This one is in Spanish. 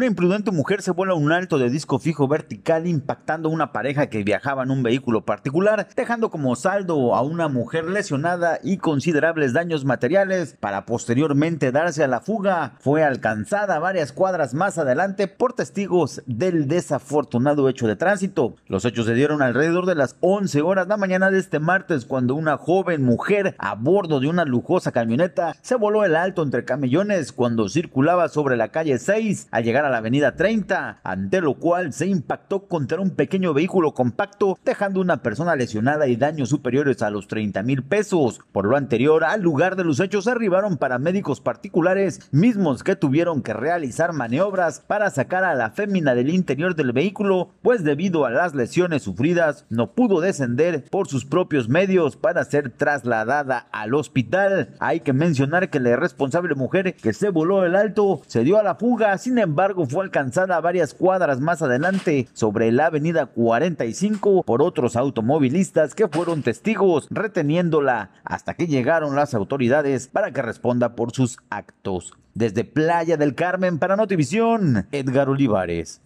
Una imprudente mujer se vuela un alto de disco fijo vertical impactando a una pareja que viajaba en un vehículo particular, dejando como saldo a una mujer lesionada y considerables daños materiales para posteriormente darse a la fuga. Fue alcanzada varias cuadras más adelante por testigos del desafortunado hecho de tránsito. Los hechos se dieron alrededor de las 11 horas de la mañana de este martes cuando una joven mujer a bordo de una lujosa camioneta se voló el alto entre camellones cuando circulaba sobre la calle 6 al llegar a la avenida 30, ante lo cual se impactó contra un pequeño vehículo compacto, dejando una persona lesionada y daños superiores a los 30 mil pesos. Por lo anterior, al lugar de los hechos arribaron paramédicos particulares, mismos que tuvieron que realizar maniobras para sacar a la fémina del interior del vehículo, pues debido a las lesiones sufridas, no pudo descender por sus propios medios para ser trasladada al hospital. Hay que mencionar que la responsable mujer que se voló el alto se dio a la fuga, sin embargo, fue alcanzada varias cuadras más adelante sobre la avenida 45 por otros automovilistas que fueron testigos reteniéndola hasta que llegaron las autoridades para que responda por sus actos. Desde Playa del Carmen para Notivisión, Edgar Olivares.